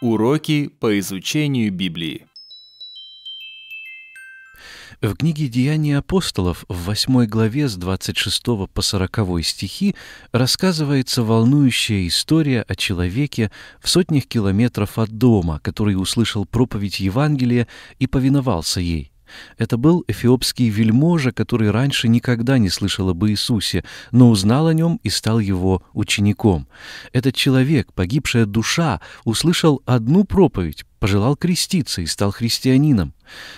Уроки по изучению Библии. В книге «Деяния апостолов» в 8 главе с 26 по 40 стихи рассказывается волнующая история о человеке в сотнях километров от дома, который услышал проповедь Евангелия и повиновался ей – это был эфиопский вельможа, который раньше никогда не слышал об Иисусе, но узнал о нем и стал его учеником. Этот человек, погибшая душа, услышал одну проповедь, пожелал креститься и стал христианином.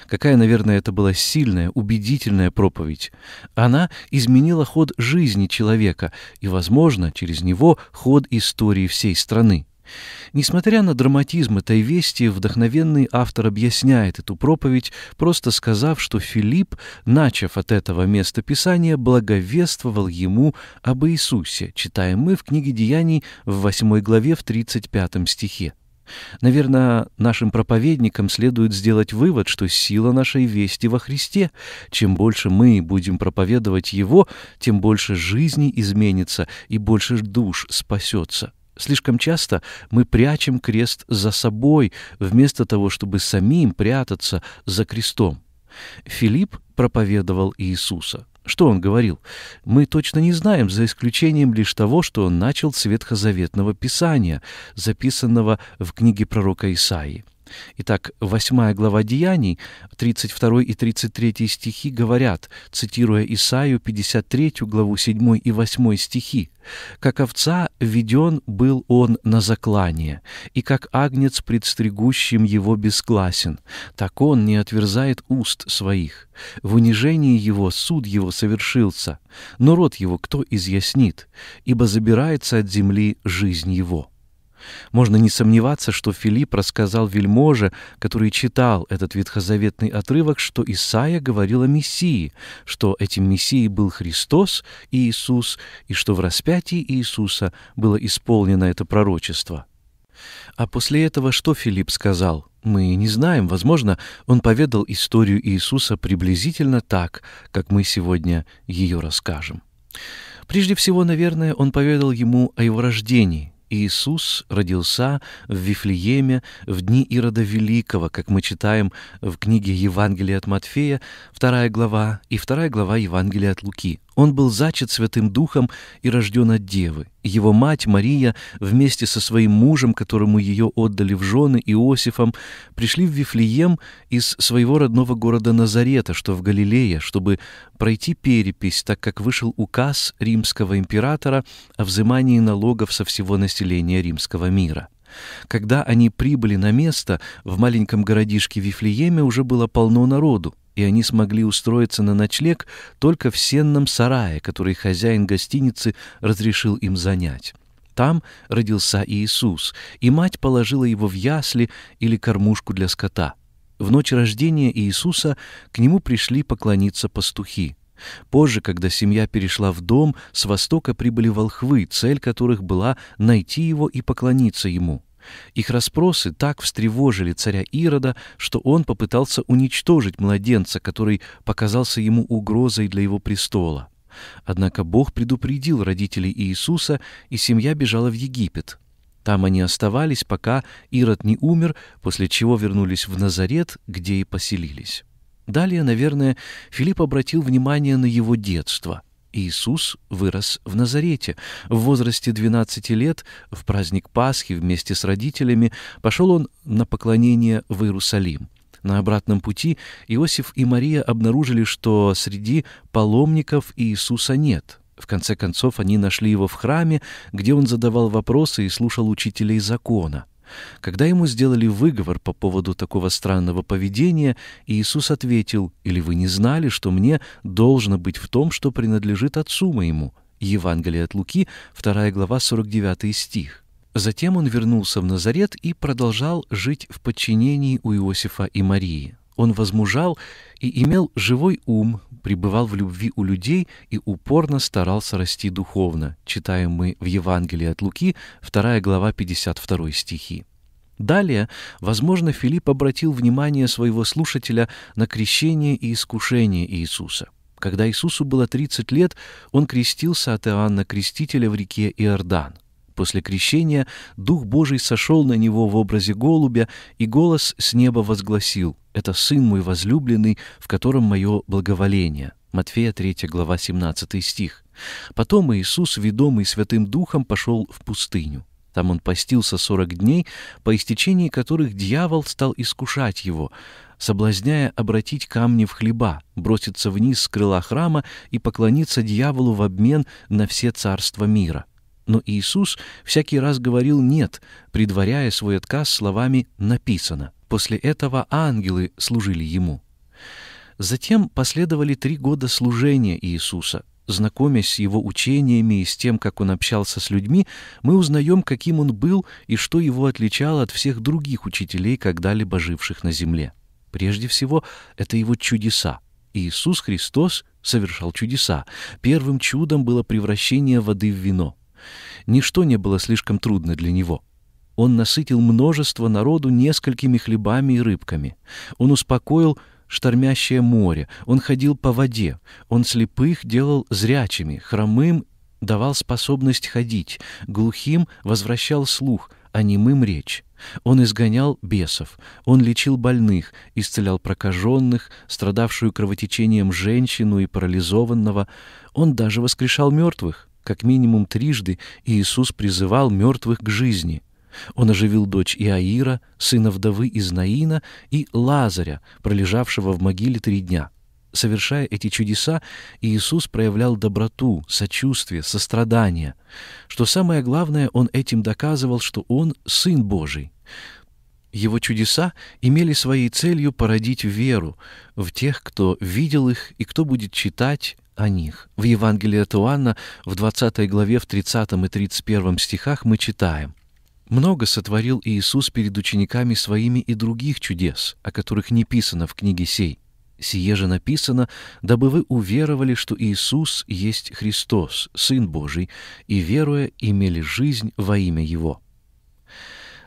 Какая, наверное, это была сильная, убедительная проповедь. Она изменила ход жизни человека и, возможно, через него ход истории всей страны. Несмотря на драматизм этой вести, вдохновенный автор объясняет эту проповедь, просто сказав, что Филипп, начав от этого места Писания, благовествовал ему об Иисусе, читаем мы в книге Деяний в 8 главе в 35 стихе. Наверное, нашим проповедникам следует сделать вывод, что сила нашей вести во Христе. Чем больше мы будем проповедовать Его, тем больше жизни изменится и больше душ спасется. Слишком часто мы прячем крест за собой, вместо того, чтобы самим прятаться за крестом. Филипп проповедовал Иисуса. Что он говорил? Мы точно не знаем, за исключением лишь того, что он начал с ветхозаветного писания, записанного в книге пророка Исаии. Итак, 8 глава Деяний, 32 и 33 стихи говорят, цитируя Исаию 53 главу 7 и 8 стихи, «Как овца введен был он на заклание, и как агнец предстригущим его бесклассен, так он не отверзает уст своих. В унижении его суд его совершился, но род его кто изъяснит, ибо забирается от земли жизнь его». Можно не сомневаться, что Филипп рассказал вельможе, который читал этот ветхозаветный отрывок, что Исаия говорил о Мессии, что этим Мессией был Христос и Иисус, и что в распятии Иисуса было исполнено это пророчество. А после этого что Филипп сказал? Мы не знаем, возможно, он поведал историю Иисуса приблизительно так, как мы сегодня ее расскажем. Прежде всего, наверное, он поведал ему о его рождении, Иисус родился в Вифлееме в дни Ирода Великого, как мы читаем в книге Евангелия от Матфея, вторая глава и вторая глава Евангелия от Луки. Он был зачат Святым Духом и рожден от Девы. Его мать Мария вместе со своим мужем, которому ее отдали в жены Иосифом, пришли в Вифлеем из своего родного города Назарета, что в Галилее, чтобы пройти перепись, так как вышел указ римского императора о взимании налогов со всего населения римского мира. Когда они прибыли на место, в маленьком городишке Вифлееме уже было полно народу и они смогли устроиться на ночлег только в сенном сарае, который хозяин гостиницы разрешил им занять. Там родился Иисус, и мать положила его в ясли или кормушку для скота. В ночь рождения Иисуса к нему пришли поклониться пастухи. Позже, когда семья перешла в дом, с востока прибыли волхвы, цель которых была найти его и поклониться ему — их расспросы так встревожили царя Ирода, что он попытался уничтожить младенца, который показался ему угрозой для его престола. Однако Бог предупредил родителей Иисуса, и семья бежала в Египет. Там они оставались, пока Ирод не умер, после чего вернулись в Назарет, где и поселились. Далее, наверное, Филипп обратил внимание на его детство — Иисус вырос в Назарете. В возрасте 12 лет, в праздник Пасхи вместе с родителями, пошел он на поклонение в Иерусалим. На обратном пути Иосиф и Мария обнаружили, что среди паломников Иисуса нет. В конце концов, они нашли его в храме, где он задавал вопросы и слушал учителей закона. Когда ему сделали выговор по поводу такого странного поведения, Иисус ответил, «Или вы не знали, что мне должно быть в том, что принадлежит Отцу моему?» Евангелие от Луки, 2 глава, 49 стих. Затем он вернулся в Назарет и продолжал жить в подчинении у Иосифа и Марии. Он возмужал и имел живой ум, пребывал в любви у людей и упорно старался расти духовно, читаем мы в Евангелии от Луки, 2 глава 52 стихи. Далее, возможно, Филипп обратил внимание своего слушателя на крещение и искушение Иисуса. Когда Иисусу было 30 лет, он крестился от Иоанна Крестителя в реке Иордан после крещения Дух Божий сошел на него в образе голубя, и голос с неба возгласил «Это Сын мой возлюбленный, в котором мое благоволение». Матфея 3, глава 17 стих. Потом Иисус, ведомый Святым Духом, пошел в пустыню. Там он постился сорок дней, по истечении которых дьявол стал искушать его, соблазняя обратить камни в хлеба, броситься вниз с крыла храма и поклониться дьяволу в обмен на все царства мира. Но Иисус всякий раз говорил «нет», предваряя свой отказ словами «написано». После этого ангелы служили Ему. Затем последовали три года служения Иисуса. Знакомясь с Его учениями и с тем, как Он общался с людьми, мы узнаем, каким Он был и что Его отличало от всех других учителей, когда-либо живших на земле. Прежде всего, это Его чудеса. Иисус Христос совершал чудеса. Первым чудом было превращение воды в вино. Ничто не было слишком трудно для него. Он насытил множество народу несколькими хлебами и рыбками. Он успокоил штормящее море, он ходил по воде, он слепых делал зрячими, хромым давал способность ходить, глухим возвращал слух, а немым речь. Он изгонял бесов, он лечил больных, исцелял прокаженных, страдавшую кровотечением женщину и парализованного, он даже воскрешал мертвых. Как минимум трижды Иисус призывал мертвых к жизни. Он оживил дочь Иаира, сына вдовы из Наина, и Лазаря, пролежавшего в могиле три дня. Совершая эти чудеса, Иисус проявлял доброту, сочувствие, сострадание. Что самое главное, Он этим доказывал, что Он — Сын Божий. Его чудеса имели своей целью породить веру в тех, кто видел их и кто будет читать, о них. В Евангелии от Иоанна в 20 главе в 30 и 31 стихах мы читаем «Много сотворил Иисус перед учениками Своими и других чудес, о которых не писано в книге сей. Сие же написано, дабы вы уверовали, что Иисус есть Христос, Сын Божий, и, веруя, имели жизнь во имя Его».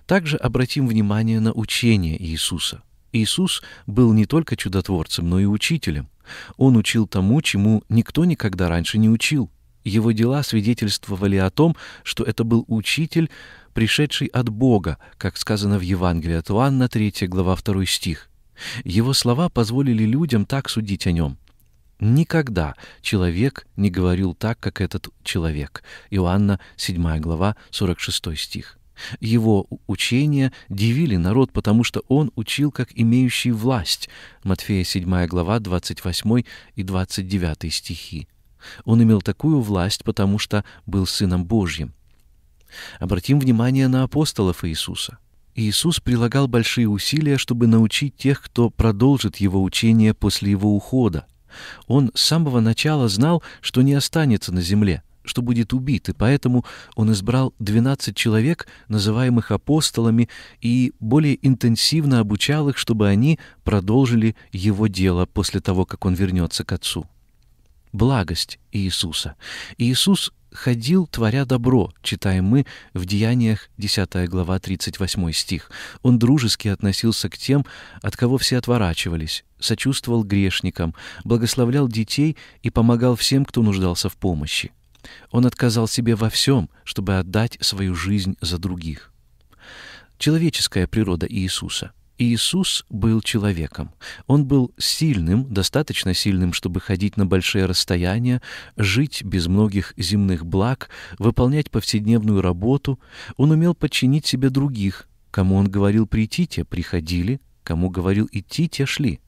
Также обратим внимание на учение Иисуса – Иисус был не только чудотворцем, но и учителем. Он учил тому, чему никто никогда раньше не учил. Его дела свидетельствовали о том, что это был учитель, пришедший от Бога, как сказано в Евангелии от Иоанна, 3 глава 2 стих. Его слова позволили людям так судить о нем. Никогда человек не говорил так, как этот человек. Иоанна 7 глава 46 стих. Его учения дивили народ, потому что он учил как имеющий власть. Матфея 7 глава 28 и 29 стихи. Он имел такую власть, потому что был Сыном Божьим. Обратим внимание на апостолов Иисуса. Иисус прилагал большие усилия, чтобы научить тех, кто продолжит его учение после его ухода. Он с самого начала знал, что не останется на земле — что будет убит, и поэтому он избрал 12 человек, называемых апостолами, и более интенсивно обучал их, чтобы они продолжили его дело после того, как он вернется к Отцу. Благость Иисуса. Иисус ходил, творя добро, читаем мы в Деяниях 10 глава 38 стих. Он дружески относился к тем, от кого все отворачивались, сочувствовал грешникам, благословлял детей и помогал всем, кто нуждался в помощи. Он отказал себе во всем, чтобы отдать свою жизнь за других. Человеческая природа Иисуса. Иисус был человеком. Он был сильным, достаточно сильным, чтобы ходить на большие расстояния, жить без многих земных благ, выполнять повседневную работу. Он умел подчинить себе других. Кому он говорил «прийти», те приходили, кому говорил «идти», те шли.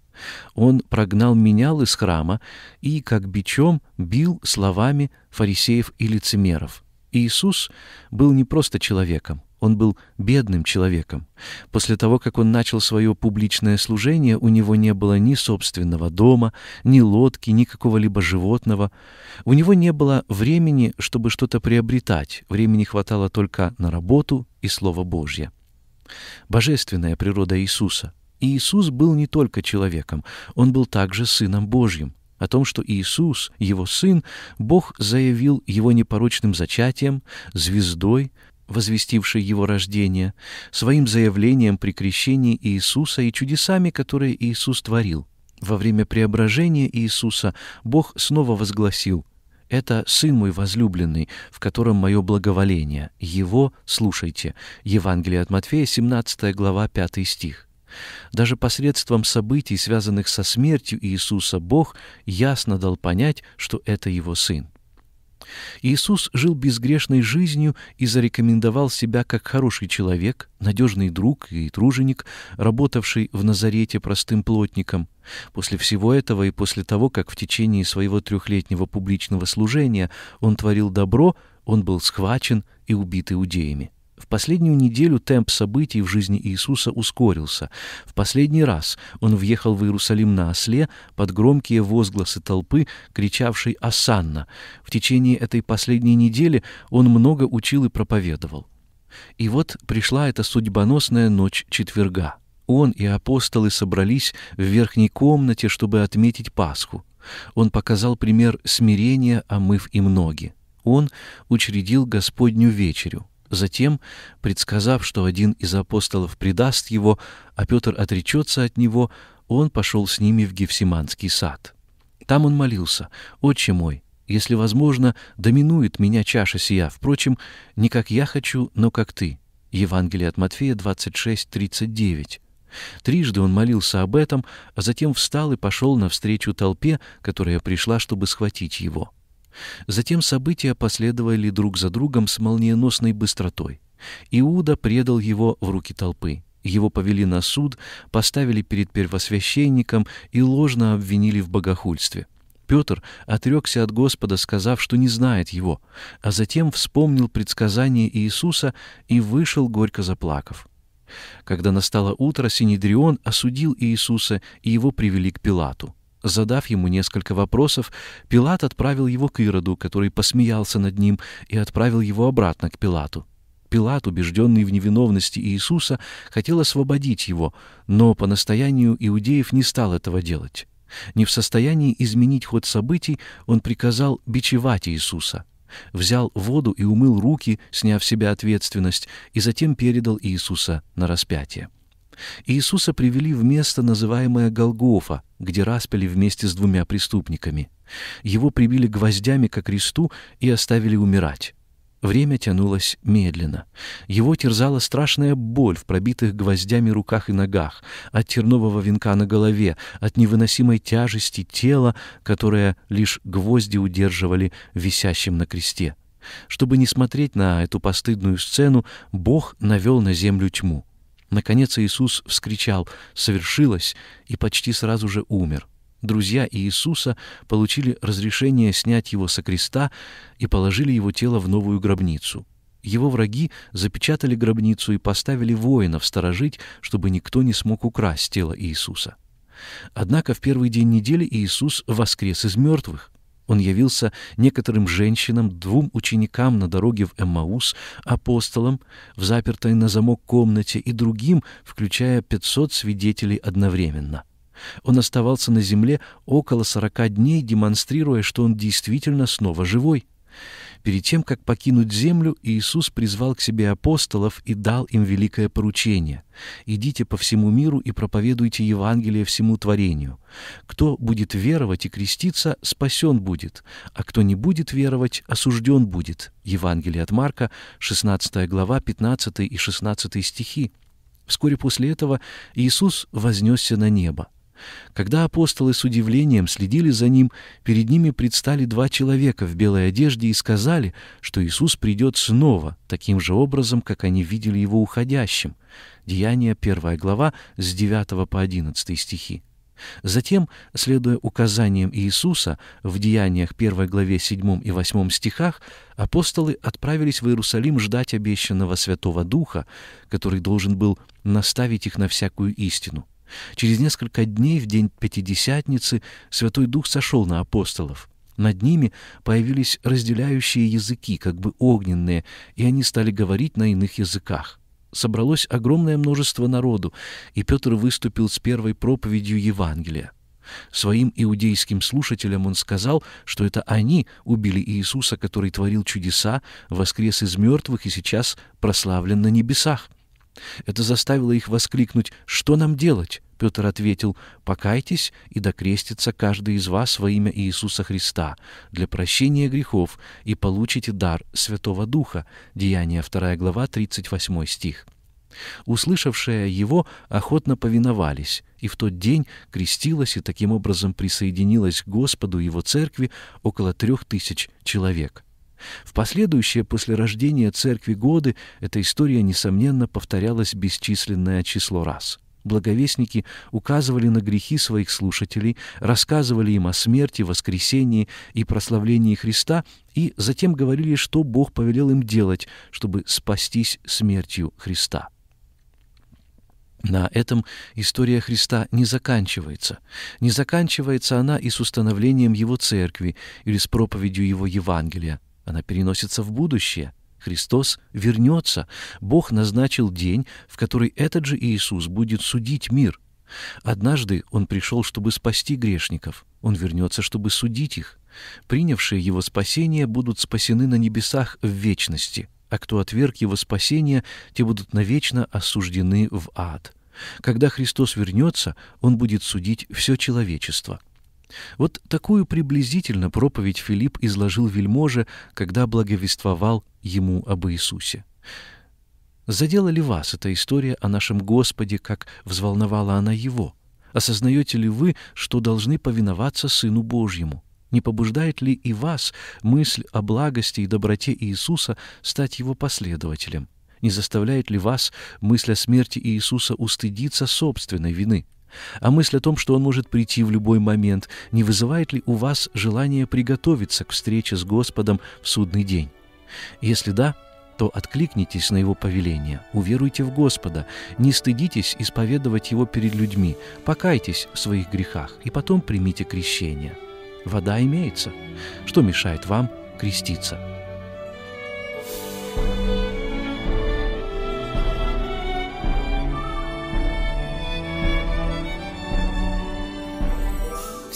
Он прогнал менял из храма и, как бичом, бил словами фарисеев и лицемеров. Иисус был не просто человеком, он был бедным человеком. После того, как он начал свое публичное служение, у него не было ни собственного дома, ни лодки, ни какого-либо животного. У него не было времени, чтобы что-то приобретать. Времени хватало только на работу и Слово Божье. Божественная природа Иисуса — Иисус был не только человеком, он был также Сыном Божьим. О том, что Иисус, его Сын, Бог заявил его непорочным зачатием, звездой, возвестившей его рождение, своим заявлением при крещении Иисуса и чудесами, которые Иисус творил. Во время преображения Иисуса Бог снова возгласил «Это Сын мой возлюбленный, в котором мое благоволение. Его слушайте». Евангелие от Матфея, 17 глава, 5 стих. Даже посредством событий, связанных со смертью Иисуса, Бог ясно дал понять, что это Его Сын. Иисус жил безгрешной жизнью и зарекомендовал себя как хороший человек, надежный друг и труженик, работавший в Назарете простым плотником. После всего этого и после того, как в течение своего трехлетнего публичного служения он творил добро, он был схвачен и убит иудеями. В последнюю неделю темп событий в жизни Иисуса ускорился. В последний раз он въехал в Иерусалим на осле под громкие возгласы толпы, кричавшей «Асанна». В течение этой последней недели он много учил и проповедовал. И вот пришла эта судьбоносная ночь четверга. Он и апостолы собрались в верхней комнате, чтобы отметить Пасху. Он показал пример смирения, омыв им ноги. Он учредил Господню вечерю. Затем, предсказав, что один из апостолов предаст его, а Петр отречется от него, он пошел с ними в Гефсиманский сад. Там он молился, «Отче мой, если возможно, доминует меня чаша сия, впрочем, не как я хочу, но как ты». Евангелие от Матфея 26, 39. Трижды он молился об этом, а затем встал и пошел навстречу толпе, которая пришла, чтобы схватить его. Затем события последовали друг за другом с молниеносной быстротой. Иуда предал его в руки толпы. Его повели на суд, поставили перед первосвященником и ложно обвинили в богохульстве. Петр отрекся от Господа, сказав, что не знает его, а затем вспомнил предсказание Иисуса и вышел, горько заплакав. Когда настало утро, Синедрион осудил Иисуса, и его привели к Пилату. Задав ему несколько вопросов, Пилат отправил его к Ироду, который посмеялся над ним, и отправил его обратно к Пилату. Пилат, убежденный в невиновности Иисуса, хотел освободить его, но по настоянию иудеев не стал этого делать. Не в состоянии изменить ход событий, он приказал бичевать Иисуса. Взял воду и умыл руки, сняв себя ответственность, и затем передал Иисуса на распятие. Иисуса привели в место, называемое Голгофа, где распяли вместе с двумя преступниками. Его прибили гвоздями к кресту и оставили умирать. Время тянулось медленно. Его терзала страшная боль в пробитых гвоздями руках и ногах, от тернового венка на голове, от невыносимой тяжести тела, которое лишь гвозди удерживали висящим на кресте. Чтобы не смотреть на эту постыдную сцену, Бог навел на землю тьму. Наконец Иисус вскричал «Совершилось!» и почти сразу же умер. Друзья Иисуса получили разрешение снять его со креста и положили его тело в новую гробницу. Его враги запечатали гробницу и поставили воинов сторожить, чтобы никто не смог украсть тело Иисуса. Однако в первый день недели Иисус воскрес из мертвых. Он явился некоторым женщинам, двум ученикам на дороге в Эммаус, апостолам в запертой на замок комнате и другим, включая 500 свидетелей одновременно. Он оставался на земле около 40 дней, демонстрируя, что он действительно снова живой. Перед тем, как покинуть землю, Иисус призвал к себе апостолов и дал им великое поручение. «Идите по всему миру и проповедуйте Евангелие всему творению. Кто будет веровать и креститься, спасен будет, а кто не будет веровать, осужден будет». Евангелие от Марка, 16 глава, 15 и 16 стихи. Вскоре после этого Иисус вознесся на небо. Когда апостолы с удивлением следили за ним, перед ними предстали два человека в белой одежде и сказали, что Иисус придет снова, таким же образом, как они видели его уходящим. Деяние 1 глава с 9 по 11 стихи. Затем, следуя указаниям Иисуса в Деяниях 1 главе 7 и 8 стихах, апостолы отправились в Иерусалим ждать обещанного Святого Духа, который должен был наставить их на всякую истину. Через несколько дней, в день Пятидесятницы, Святой Дух сошел на апостолов. Над ними появились разделяющие языки, как бы огненные, и они стали говорить на иных языках. Собралось огромное множество народу, и Петр выступил с первой проповедью Евангелия. Своим иудейским слушателям он сказал, что это они убили Иисуса, который творил чудеса, воскрес из мертвых и сейчас прославлен на небесах. Это заставило их воскликнуть «Что нам делать?» Петр ответил «Покайтесь и докрестится каждый из вас во имя Иисуса Христа для прощения грехов и получите дар Святого Духа». Деяние 2 глава 38 стих. Услышавшие его охотно повиновались, и в тот день крестилась и таким образом присоединилась к Господу и его церкви около трех тысяч человек. В последующие после рождения церкви годы эта история, несомненно, повторялась бесчисленное число раз. Благовестники указывали на грехи своих слушателей, рассказывали им о смерти, воскресении и прославлении Христа, и затем говорили, что Бог повелел им делать, чтобы спастись смертью Христа. На этом история Христа не заканчивается. Не заканчивается она и с установлением Его Церкви или с проповедью Его Евангелия. Она переносится в будущее. Христос вернется. Бог назначил день, в который этот же Иисус будет судить мир. Однажды Он пришел, чтобы спасти грешников. Он вернется, чтобы судить их. Принявшие Его спасение будут спасены на небесах в вечности, а кто отверг Его спасение, те будут навечно осуждены в ад. Когда Христос вернется, Он будет судить все человечество. Вот такую приблизительно проповедь Филипп изложил вельможе, когда благовествовал ему об Иисусе. Задела ли вас эта история о нашем Господе, как взволновала она его? Осознаете ли вы, что должны повиноваться Сыну Божьему? Не побуждает ли и вас мысль о благости и доброте Иисуса стать его последователем? Не заставляет ли вас мысль о смерти Иисуса устыдиться собственной вины? А мысль о том, что он может прийти в любой момент, не вызывает ли у вас желание приготовиться к встрече с Господом в судный день? Если да, то откликнитесь на его повеление, уверуйте в Господа, не стыдитесь исповедовать его перед людьми, покайтесь в своих грехах и потом примите крещение. Вода имеется. Что мешает вам креститься?